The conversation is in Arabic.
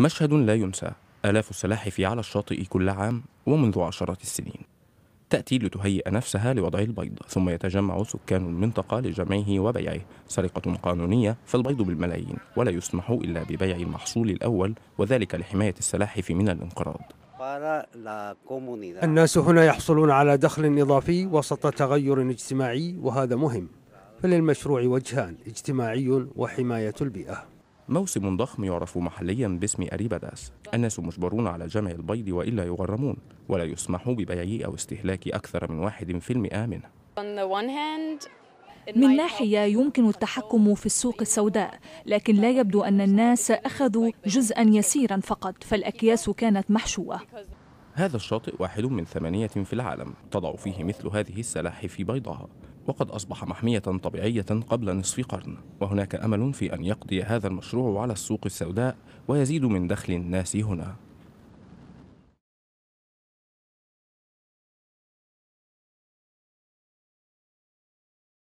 مشهد لا ينسى آلاف السلاحف على الشاطئ كل عام ومنذ عشرات السنين تأتي لتهيئ نفسها لوضع البيض ثم يتجمع سكان المنطقة لجمعه وبيعه سرقة قانونية فالبيض بالملايين ولا يسمح إلا ببيع المحصول الأول وذلك لحماية السلاحف من الانقراض الناس هنا يحصلون على دخل إضافي وسط تغير اجتماعي وهذا مهم فللمشروع وجهان اجتماعي وحماية البيئة موسم ضخم يعرف محليا باسم أريباداس الناس مجبرون على جمع البيض وإلا يغرمون ولا يسمح ببيعه أو استهلاك أكثر من واحد في المئة منه من ناحية يمكن التحكم في السوق السوداء لكن لا يبدو أن الناس أخذوا جزءا يسيرا فقط فالأكياس كانت محشوة هذا الشاطئ واحد من ثمانية في العالم تضع فيه مثل هذه السلاحف بيضها وقد أصبح محمية طبيعية قبل نصف قرن وهناك أمل في أن يقضي هذا المشروع على السوق السوداء ويزيد من دخل الناس هنا